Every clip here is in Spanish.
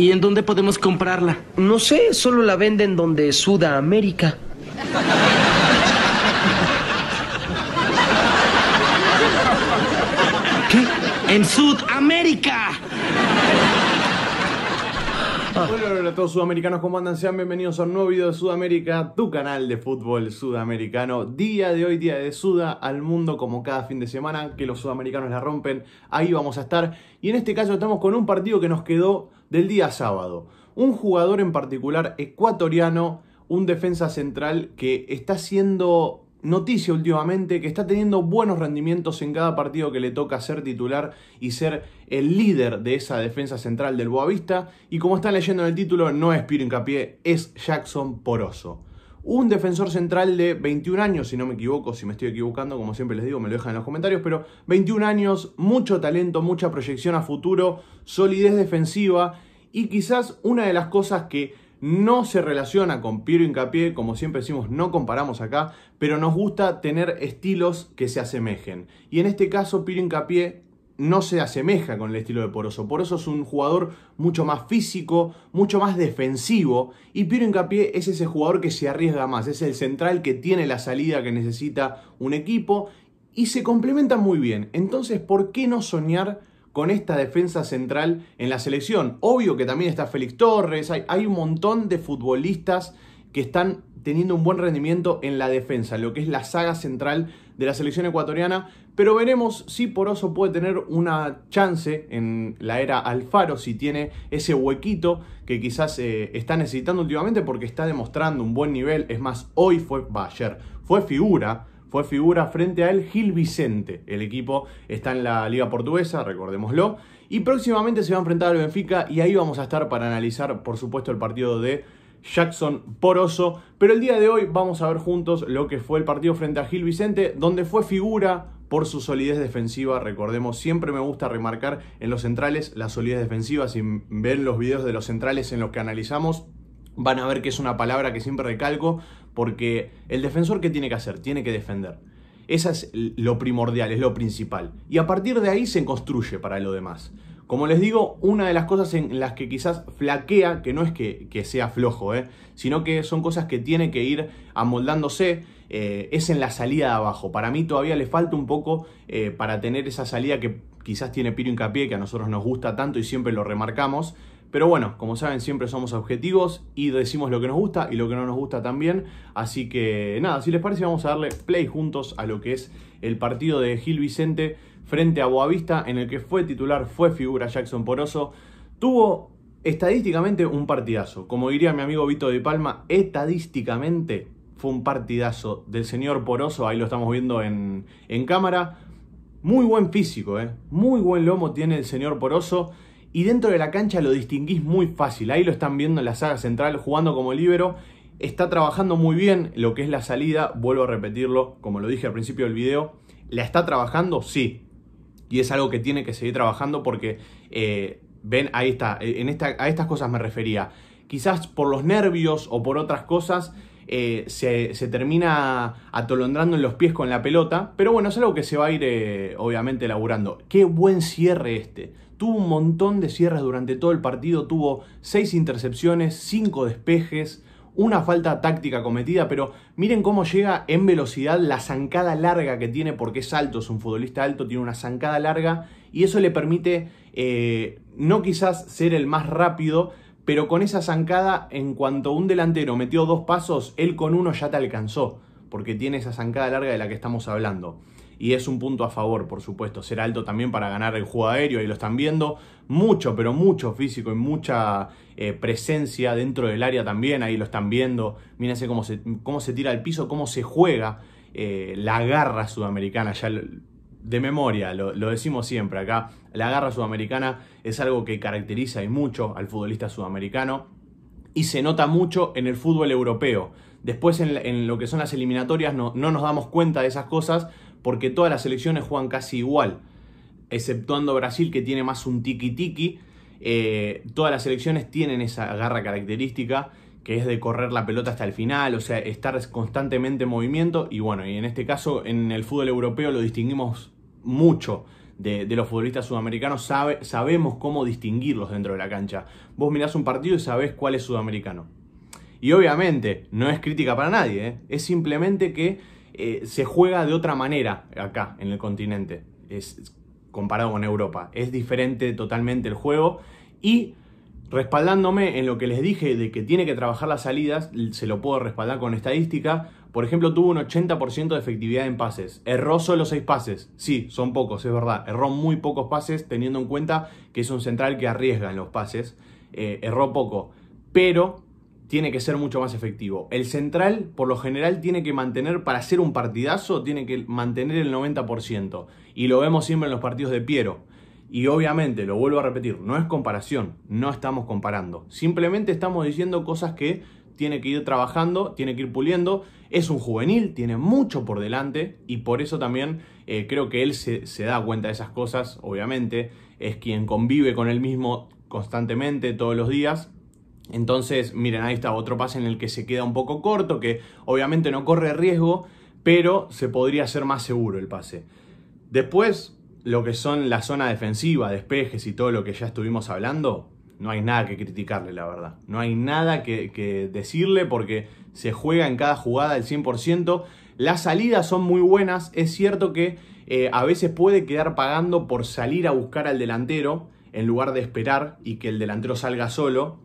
¿Y en dónde podemos comprarla? No sé, solo la venden donde Sudamérica. ¿Qué? En Sudamérica. Hola, hola a todos sudamericanos, ¿cómo andan? Sean bienvenidos a un nuevo video de Sudamérica, tu canal de fútbol sudamericano. Día de hoy, día de Suda, al mundo como cada fin de semana, que los sudamericanos la rompen, ahí vamos a estar. Y en este caso estamos con un partido que nos quedó del día sábado. Un jugador en particular ecuatoriano, un defensa central que está siendo noticia últimamente que está teniendo buenos rendimientos en cada partido que le toca ser titular y ser el líder de esa defensa central del Boavista. Y como está leyendo en el título, no es Piro Incapié, es Jackson Poroso. Un defensor central de 21 años, si no me equivoco, si me estoy equivocando, como siempre les digo, me lo dejan en los comentarios, pero 21 años, mucho talento, mucha proyección a futuro, solidez defensiva y quizás una de las cosas que no se relaciona con Piro Incapié, como siempre decimos, no comparamos acá, pero nos gusta tener estilos que se asemejen. Y en este caso, Piro Incapié no se asemeja con el estilo de Poroso. por eso es un jugador mucho más físico, mucho más defensivo. Y Piro Incapié es ese jugador que se arriesga más, es el central que tiene la salida que necesita un equipo y se complementa muy bien. Entonces, ¿por qué no soñar con esta defensa central en la selección. Obvio que también está Félix Torres, hay, un montón de futbolistas que están teniendo un buen rendimiento en la defensa, lo que es la saga central de la selección ecuatoriana, pero veremos si Poroso puede tener una chance en la era Alfaro, si tiene ese huequito que quizás eh, está necesitando últimamente porque está demostrando un buen nivel, es más, hoy fue, Bayer, fue figura fue figura frente a Gil Vicente. El equipo está en la Liga Portuguesa, recordémoslo. Y próximamente se va a enfrentar al Benfica y ahí vamos a estar para analizar, por supuesto, el partido de Jackson Poroso. Pero el día de hoy vamos a ver juntos lo que fue el partido frente a Gil Vicente, donde fue figura por su solidez defensiva. Recordemos, siempre me gusta remarcar en los centrales la solidez defensiva. Si ven los videos de los centrales en los que analizamos, van a ver que es una palabra que siempre recalco porque el defensor, ¿qué tiene que hacer? Tiene que defender. Esa es lo primordial, es lo principal. Y a partir de ahí se construye para lo demás. Como les digo, una de las cosas en las que quizás flaquea, que no es que, sea flojo, ¿eh? sino que son cosas que tiene que ir amoldándose, eh, es en la salida de abajo. Para mí todavía le falta un poco eh, para tener esa salida que quizás tiene Piro Hincapié, que a nosotros nos gusta tanto y siempre lo remarcamos, pero bueno, como saben, siempre somos objetivos y decimos lo que nos gusta y lo que no nos gusta también. Así que nada, si les parece, vamos a darle play juntos a lo que es el partido de Gil Vicente frente a Boavista, en el que fue titular, fue figura Jackson Poroso. Tuvo estadísticamente un partidazo. Como diría mi amigo Vito de Palma, estadísticamente fue un partidazo del señor Poroso. Ahí lo estamos viendo en, en cámara. Muy buen físico, ¿eh? muy buen lomo tiene el señor Poroso y dentro de la cancha lo distinguís muy fácil. Ahí lo están viendo en la saga central jugando como líbero. Está trabajando muy bien lo que es la salida, vuelvo a repetirlo, como lo dije al principio del video. ¿La está trabajando? Sí. Y es algo que tiene que seguir trabajando porque, eh, ven, ahí está, en esta, a estas cosas me refería. Quizás por los nervios o por otras cosas eh, se, termina atolondrando en los pies con la pelota, pero bueno, es algo que se va a ir eh, obviamente laburando Qué buen cierre este. Tuvo un montón de cierres durante todo el partido, tuvo 6 intercepciones, 5 despejes, una falta táctica cometida, pero miren cómo llega en velocidad la zancada larga que tiene, porque es alto, es un futbolista alto, tiene una zancada larga y eso le permite eh, no quizás ser el más rápido, pero con esa zancada, en cuanto un delantero metió dos pasos, él con uno ya te alcanzó, porque tiene esa zancada larga de la que estamos hablando. Y es un punto a favor, por supuesto, ser alto también para ganar el juego aéreo, y lo están viendo, mucho, pero mucho físico y mucha eh, presencia dentro del área también, ahí lo están viendo, mírense cómo se, cómo se tira al piso, cómo se juega eh, la garra sudamericana, ya de memoria, lo, decimos siempre acá, la garra sudamericana es algo que caracteriza y mucho al futbolista sudamericano y se nota mucho en el fútbol europeo. Después en, lo que son las eliminatorias no, nos damos cuenta de esas cosas porque todas las selecciones juegan casi igual, exceptuando Brasil que tiene más un tiki-tiki. Eh, todas las selecciones tienen esa garra característica que es de correr la pelota hasta el final, o sea, estar constantemente en movimiento. Y bueno, y en este caso, en el fútbol europeo lo distinguimos mucho. De, los futbolistas sudamericanos sabe, sabemos cómo distinguirlos dentro de la cancha. Vos mirás un partido y sabés cuál es sudamericano. Y obviamente, no es crítica para nadie, ¿eh? es simplemente que eh, se juega de otra manera acá, en el continente, es, comparado con Europa. Es diferente totalmente el juego y Respaldándome en lo que les dije de que tiene que trabajar las salidas, se lo puedo respaldar con estadística. Por ejemplo, tuvo un 80% de efectividad en pases. Erró solo 6 pases. Sí, son pocos, es verdad. Erró muy pocos pases, teniendo en cuenta que es un central que arriesga en los pases. Eh, erró poco. Pero tiene que ser mucho más efectivo. El central, por lo general, tiene que mantener, para hacer un partidazo, tiene que mantener el 90%. Y lo vemos siempre en los partidos de Piero y obviamente, lo vuelvo a repetir, no es comparación, no estamos comparando. Simplemente estamos diciendo cosas que tiene que ir trabajando, tiene que ir puliendo. Es un juvenil, tiene mucho por delante y por eso también eh, creo que él se, se, da cuenta de esas cosas, obviamente. Es quien convive con él mismo constantemente, todos los días. Entonces, miren, ahí está otro pase en el que se queda un poco corto, que obviamente no corre riesgo, pero se podría hacer más seguro el pase. Después, lo que son la zona defensiva, despejes y todo lo que ya estuvimos hablando, no hay nada que criticarle, la verdad. No hay nada que, decirle porque se juega en cada jugada el 100%. Las salidas son muy buenas. Es cierto que eh, a veces puede quedar pagando por salir a buscar al delantero en lugar de esperar y que el delantero salga solo.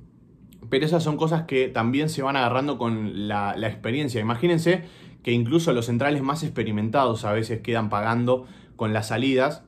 Pero esas son cosas que también se van agarrando con la experiencia. Imagínense que incluso los centrales más experimentados a veces quedan pagando con las salidas.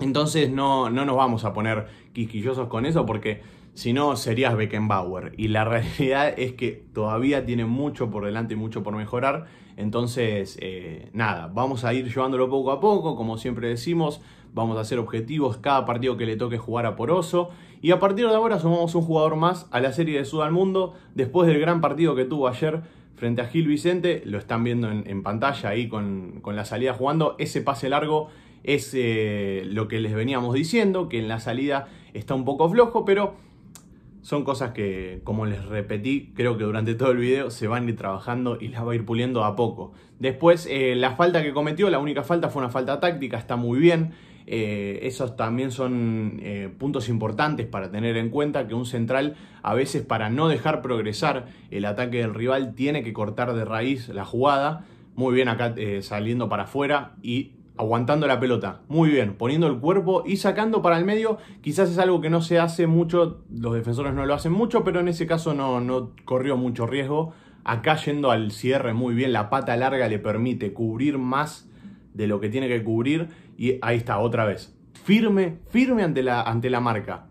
Entonces no, no nos vamos a poner quisquillosos con eso porque si no serías Beckenbauer. Y la realidad es que todavía tiene mucho por delante y mucho por mejorar. Entonces, eh, nada, vamos a ir llevándolo poco a poco, como siempre decimos, vamos a hacer objetivos cada partido que le toque jugar a Poroso. Y a partir de ahora sumamos un jugador más a la serie de Sud al Mundo, después del gran partido que tuvo ayer frente a Gil Vicente, lo están viendo en, pantalla ahí con, la salida jugando, ese pase largo es eh, lo que les veníamos diciendo, que en la salida está un poco flojo, pero son cosas que, como les repetí, creo que durante todo el video se van a ir trabajando y las va a ir puliendo a poco. Después, eh, la falta que cometió, la única falta fue una falta táctica, está muy bien. Eh, esos también son eh, puntos importantes para tener en cuenta que un central a veces para no dejar progresar el ataque del rival tiene que cortar de raíz la jugada. Muy bien acá eh, saliendo para afuera y aguantando la pelota. Muy bien, poniendo el cuerpo y sacando para el medio. Quizás es algo que no se hace mucho, los defensores no lo hacen mucho, pero en ese caso no, no corrió mucho riesgo. Acá yendo al cierre muy bien, la pata larga le permite cubrir más de lo que tiene que cubrir y ahí está, otra vez. Firme, firme ante la, ante la marca.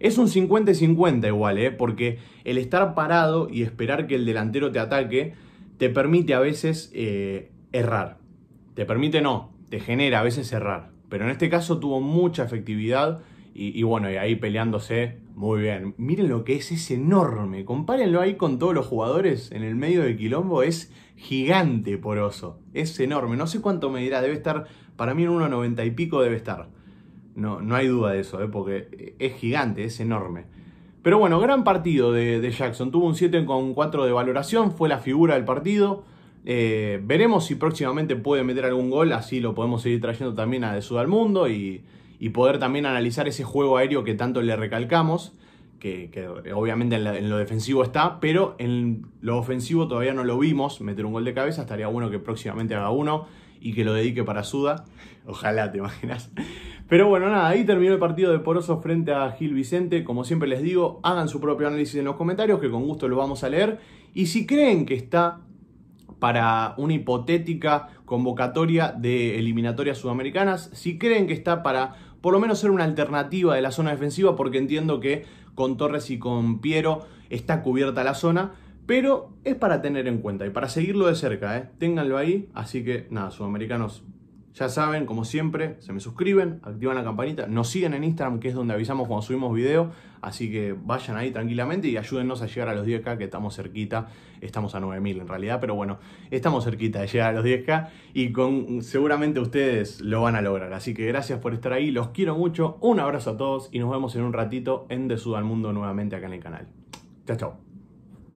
Es un 50-50 igual, ¿eh? porque el estar parado y esperar que el delantero te ataque te permite a veces eh, errar. Te permite no, te genera a veces errar. Pero en este caso tuvo mucha efectividad y, bueno, y ahí peleándose, muy bien. Miren lo que es, es enorme. Compárenlo ahí con todos los jugadores en el medio del Quilombo. Es gigante poroso. Es enorme. No sé cuánto medirá. Debe estar, para mí en 1,90 y pico debe estar. No, no hay duda de eso, ¿eh? porque es gigante, es enorme. Pero bueno, gran partido de, Jackson. Tuvo un con 4 de valoración. Fue la figura del partido. Eh, veremos si próximamente puede meter algún gol. Así lo podemos seguir trayendo también a De Sud al Mundo y y poder también analizar ese juego aéreo que tanto le recalcamos, que, obviamente en, en, lo defensivo está, pero en lo ofensivo todavía no lo vimos, meter un gol de cabeza, estaría bueno que próximamente haga uno y que lo dedique para Suda, ojalá te imaginas. Pero bueno, nada, ahí terminó el partido de Poroso frente a Gil Vicente, como siempre les digo, hagan su propio análisis en los comentarios, que con gusto lo vamos a leer, y si creen que está para una hipotética convocatoria de eliminatorias sudamericanas, si creen que está para por lo menos ser una alternativa de la zona defensiva, porque entiendo que con Torres y con Piero está cubierta la zona, pero es para tener en cuenta y para seguirlo de cerca, ¿eh? ténganlo ahí, así que nada, sudamericanos, ya saben, como siempre, se me suscriben, activan la campanita, nos siguen en Instagram, que es donde avisamos cuando subimos video, así que vayan ahí tranquilamente y ayúdennos a llegar a los 10k, que estamos cerquita, estamos a 9000 en realidad, pero bueno, estamos cerquita de llegar a los 10k y con, seguramente ustedes lo van a lograr, así que gracias por estar ahí, los quiero mucho, un abrazo a todos y nos vemos en un ratito en De al Mundo nuevamente acá en el canal. Chao, chao.